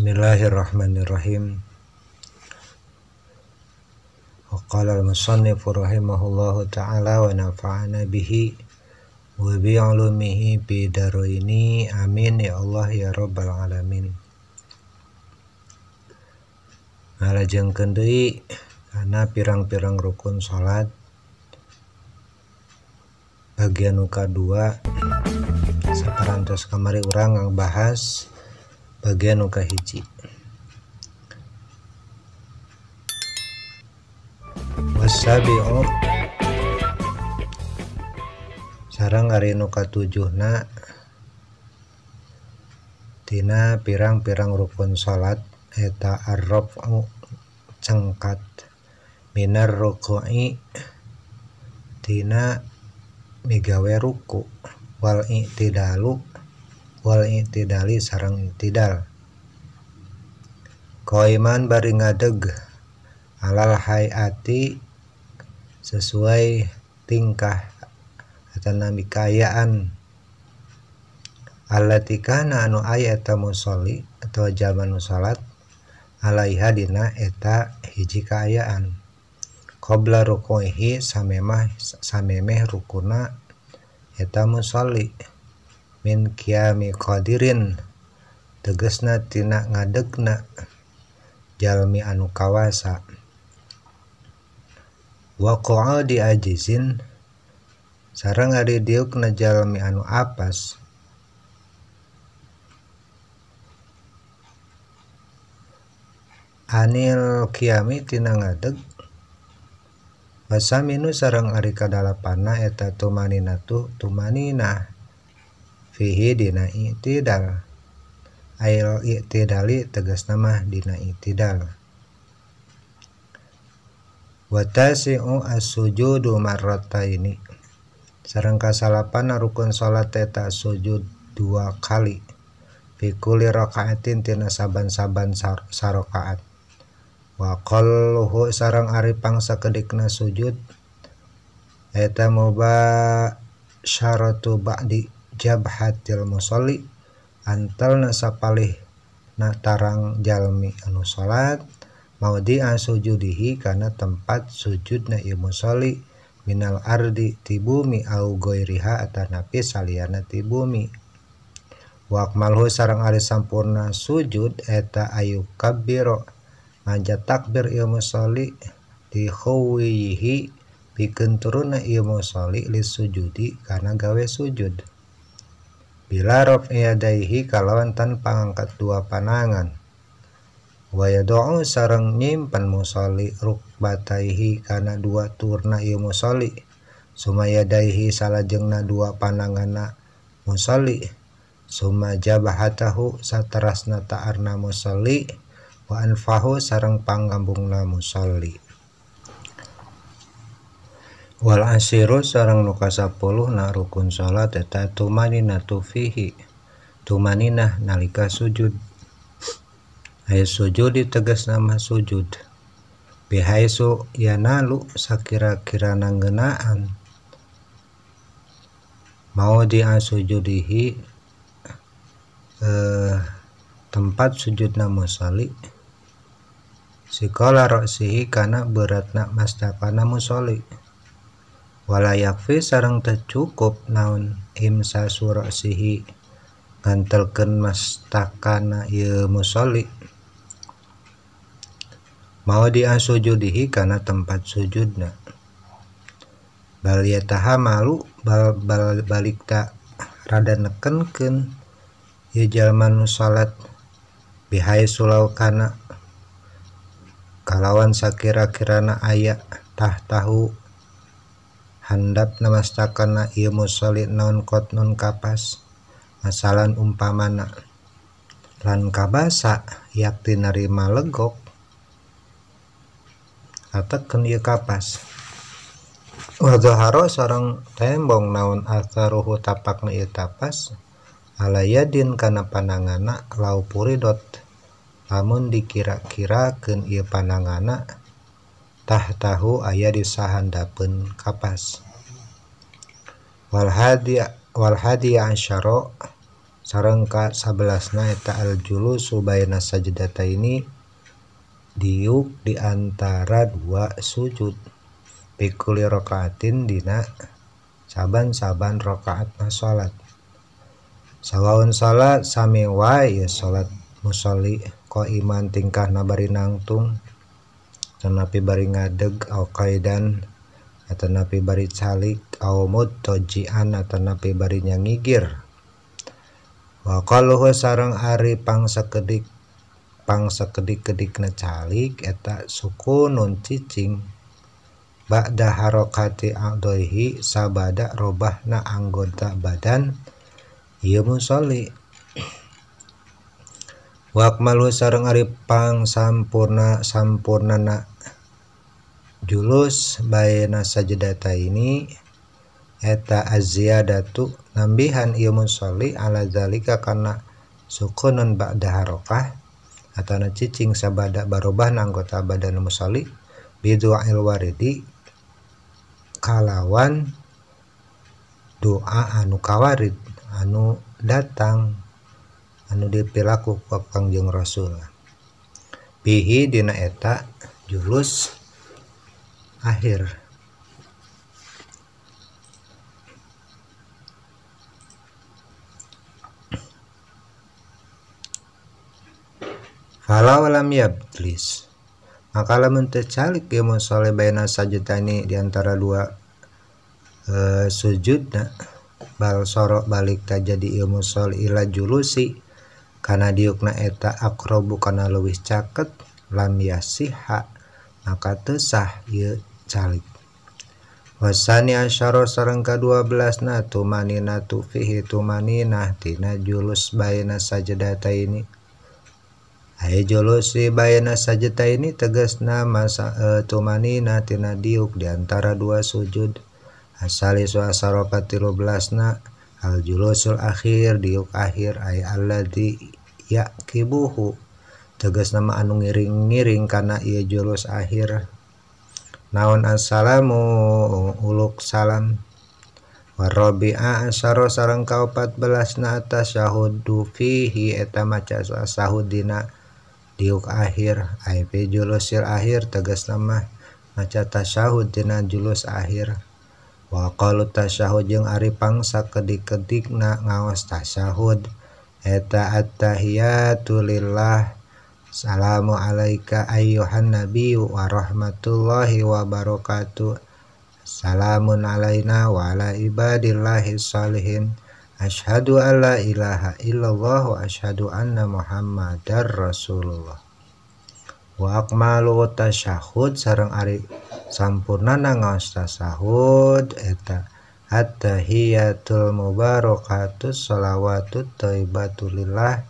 Bismillahirrahmanirrahim. وقال المصنف رحمه الله تعالى ونفعنا به وبعلومه amin ya Allah ya Rabbal Alamin Ala Ngalajeng karena pirang-pirang rukun salat bagian muka dua separantos kamari orang yang bahas bagian nuka hiji o. sarang hari nuka na tina pirang-pirang rukun salat eta o. cengkat minar ruku'i tina migawe ruku wal tidaluk wal intidali sarang itidal. koiman bari ngadeg alal hayati sesuai tingkah atau mikayaan alatikana anu aya eta musolli atau jaman musolat alaiha dina eta hiji kaayaan qobla rukuhi samemah samemeh rukuna eta musolli min Kiami qdirin teges natina ngadegna Jami anu kawasa wa diajizin sarangadik diuknajalmi anu apa anil Kiamitina ngadeg basa minu sarang Aririkadala panaheta tumanina tuh tumanina fihi dina i'tidal ail i'tidali tegas nama dina i'tidal watasi'u as-sujudu ini, sareng kasalapan rukun sholat teta sujud dua kali fikuli rakaatin tina saban-saban sarokaat wa qalluhu aripang ari pangsakedikna sujud eta muba syaratu ba'di jabhatil musolli antal nasapalih na tarang jalmi anu salat di sujudihi karena tempat sujudna ilmu soli minal ardi tibumi au goiriha atanapi saliana tibumi Wak malhu sarang ari sampurna sujud eta ayu kabiro manja takbir ilmu soli di bikin turun turunna ilmu soli li sujudi karena gawe sujud bila rafi yadaihi kalawan tanpa angkat dua panangan wayado'u sarang nyimpan musoli rukbataihi karena dua turna ieu musoli sumayadaihi salajengna dua panangana musoli suma jabahatahu saterasna ta'arna musoli wa anfahu sarang panggambungna musoli wal asyiru sarang luka sapuluh na rukun salat eta tumanina tufihi tumanina nalika sujud ayat sujud ditegas nama sujud bihaisu nalu sakira-kira nanggenaan mau di asujudihi eh, tempat sujud nama si sikola roksihi karena beratna mastapana musoli yakfi sarang tercukup naun imsa surah sihi, ngantelken mastakana ya musolik mau dia sujudihi karena tempat sujudna bal malu bal, bal balik tak rada nekenken ya jalman salat bihai sulau kana kalawan sakira-kirana ayak tah tahu namaakan mulid non non kapas asalan umpaman langka bas yakni nerima leggok atau kapas wagahar seorang tembong naon arthu tapakas ala yadin karena pananganak lauriidot namun dikira-kira ke pananganak tahtahu aya di sahandapeun kapas wal hadi wal hadi ansyara sareng 11 al julu subayna sajdata ini diuk di antara dua sujud pikuli rokaatin dina saban-saban rokaat na salat sawwaun salat sami wae salat musolli ko iman tingkah nabari nangtung tanapi bari ngadeg au kaidan napi bari calik au mud tojian atanapi bari nyangigir wa qaluhu sareng ari kedik kedik na calik eta sukunun cicing ba'da harokati a'doihi sabada na anggota badan iya musoli wakmalu sarang ari pang sampurna sampurna nak julus baina sajdata ini eta aziyadatu nambihan ilmu soli ala zalika kana sukunun ba'da harakah atau cicing sabada barubah anggota badan musoli bidu'il waridi kalawan doa anu kawarid anu datang anu dipilaku kangjeng rasul bihi dina eta julus akhir Falau lam yablis maka lamun tercalik ya soleh bayna sajutani diantara dua e, eh, sujud bal sorok balik tak jadi ilmu sol ila julusi karena diukna eta akrobu karena lewis caket lam yasiha maka tesah ya salib wassanyayaro sarengka 12 na tumanina tufihimaniinatina julus sajada ini jui sajata ini teges namamaninatina e, diuk diantara dua sujud asali suasarakat 12 na aljulusul akhir diuk akhir ay alla di ya kibuhu tegas nama anu ngiring ngiring karena ia julus akhir di naon assalamuluk salam warrobiro sarengka 14 na atas sah dufihi et maca sahuddina diuk akhir IP julusir akhir tegas lama maca tasayaudd dina julus akhir wakol tasayaudd jeung Ari pangsa kedikkedik na ngawas tas sahudd heta attahyatulillahi Assalamualaikum, alaika ayyuhan Nabi wa rahmatullahi wa barakatuh. Salamun alaina wa ala ibadillahi salihin. Ashadu an la ilaha illallah wa ashadu anna muhammadar rasulullah. Wa akmalu tasyahud sarang ari sampurna nangaos tasahud eta at-tahiyatul mubarakatus shalawatut thayyibatulillah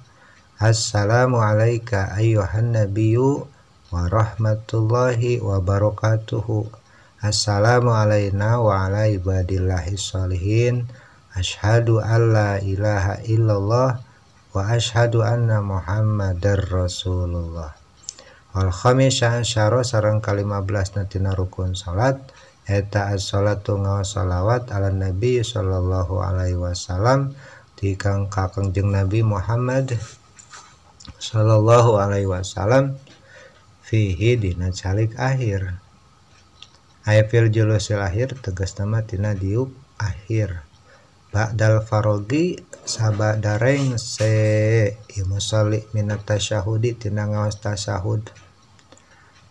Assalamu alayka ayyuhan nabiyyu wa rahmatullahi wa barakatuhu. Assalamu alayna wa ala ibadillahi sholihin. Ashhadu an la ilaha illallah wa ashhadu anna muhammadar rasulullah. Wal khamisya asyara sareng kalima belas natina rukun salat eta as-salatu ngawasalawat ala nabi sallallahu alaihi wasallam di kang kakang jeng nabi Muhammad Shallallahu Alaihi Wasallam fihidina akhirfir ju lahir tegas namatina diup akhirdal Far sab darengdiwa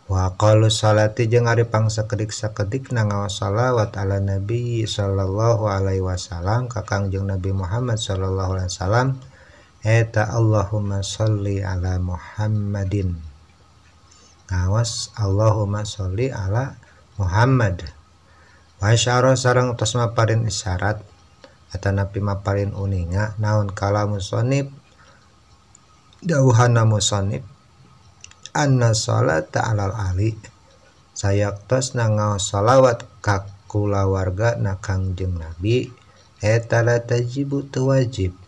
waqa Salati jeung Aripang sekeik sekedik nang Wasal wa ta'ala nabi Shallallahu Alaihi Wasallam kakangjung Nabi Muhammad Shallallahu Wasissalam ta Allahumsholi ala Muhammaddin kawas Allahummasholi ala Muhammad masyarakatya sarangparin isyarat kata nabi mapin uninga naon kala musonib dauhan musonib an salat taalal Ali sayatos na nga salalawat kakula warga nakanng ju nabi ettatajibu tuajib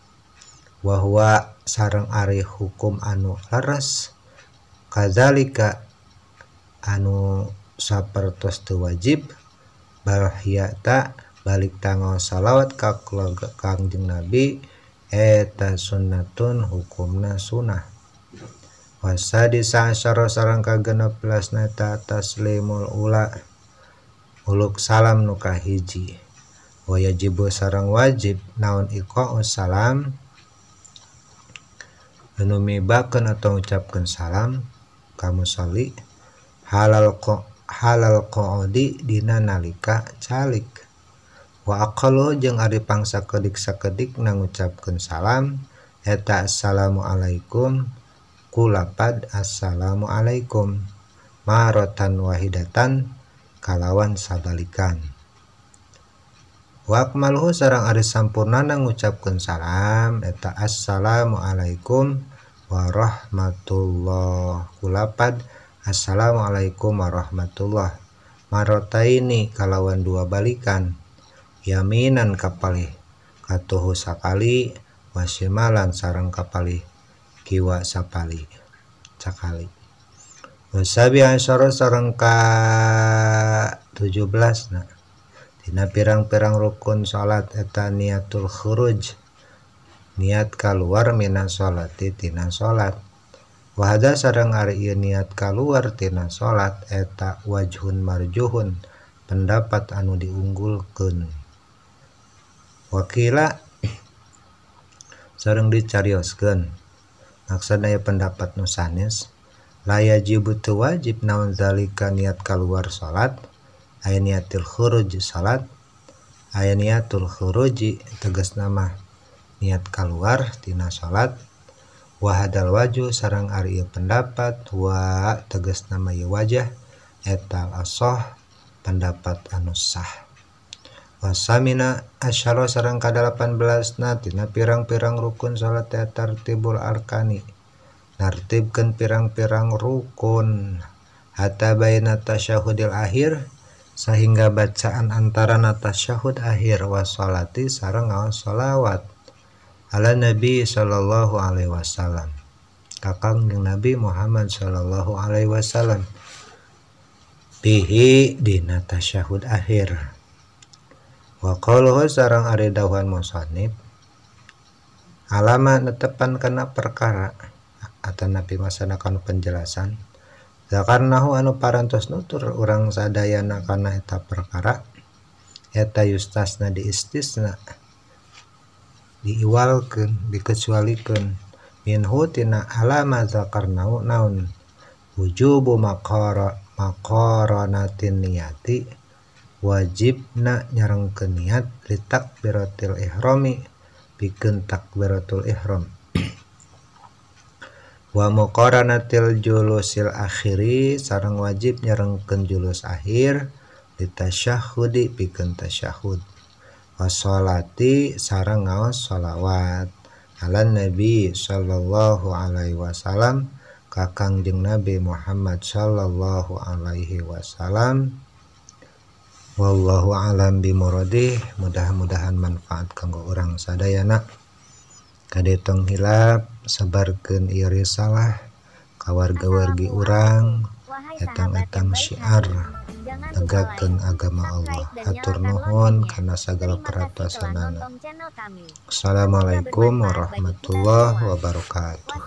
punya bahwa sarang Ari hukum anu leras Kazalika anu sapperstu wajib Balhita balik tanggung salat kalog kangjeng nabi Eeta sunatun hukum na sunnah. Wasa sa sarang kagenlasta atas leul ula Ulluk salam nuka hijji Wo ya jibu sarang wajib naon kosalam. num baken atau nggucapkan salam kamusho halal halal qodikdina nalika calik wa kalau jeung ari pangsa kedik sekedik na gucapkan salam ta assalamualaikum kulapad assalamualaikummaratan wahidatan kalawan sabalikan Wakmalu sarang ari sampurna na nggucapkan salam ta assalamualaikum, warahmatullah kulapan assalamualaikum warahmatullah ini kalawan dua balikan yaminan kapali katuhu sakali wasimalan sarang kapali kiwa sapali cakali wasabi asyara sarang ka 17 nah dina pirang-pirang rukun salat eta niatul khuruj niat keluar minan solat tina sholat wahada sarang ari niat keluar tina sholat eta wajhun marjuhun pendapat anu diunggulkan wakila sarang dicarioskan maksudnya pendapat nusanes laya teu wajib naun zalika niat keluar sholat ayat niatil khuruj sholat ayat niatul khuruji tegas nama niat keluar tina salat wahadal waju sarang ari pendapat wa tegas nama wajah etal asoh pendapat anu anusah wasamina asyara sarang ka 18 na tina pirang-pirang rukun salat tartibul arkani nartibkeun pirang-pirang rukun hatta baina tasyahudil akhir sehingga bacaan antara natasyahud akhir wasolati sarang awal solawat ala Nabi Shallallahu Alaihi Wasallam kakang yang Nabi Muhammad Shallallahu Alaihi Wasallam bihi dina tasyahud akhir wa qaluhu sarang ari dawuhan musannif alama netepan kana perkara atau Nabi masanakan penjelasan zakarnahu anu parantos nutur orang sadayana karena eta perkara eta yustasna diistisna istisna diiwalkan dikecualikan tina alama zakarnau naun wujubu makara makaranatin niyati wajibna nyarengkeun niat litak biratil ihrami bikin takbiratul ihram wa muqaranatil julusil akhiri sarang wajib nyarengkeun julus akhir litasyahudi bikin tasyahud Wasolati sarang ngaos sholawat ala nabi sallallahu alaihi wasallam kakang jeng nabi Muhammad sallallahu alaihi wasallam wallahu alam bimuradih mudah-mudahan manfaat kanggo orang sadayana kadetong hilap sebarkan iri salah kawarga-wargi orang etang-etang syiar tegakkan agama Allah hatur nuhun ya. karena segala perapasanana Assalamualaikum warahmatullahi wabarakatuh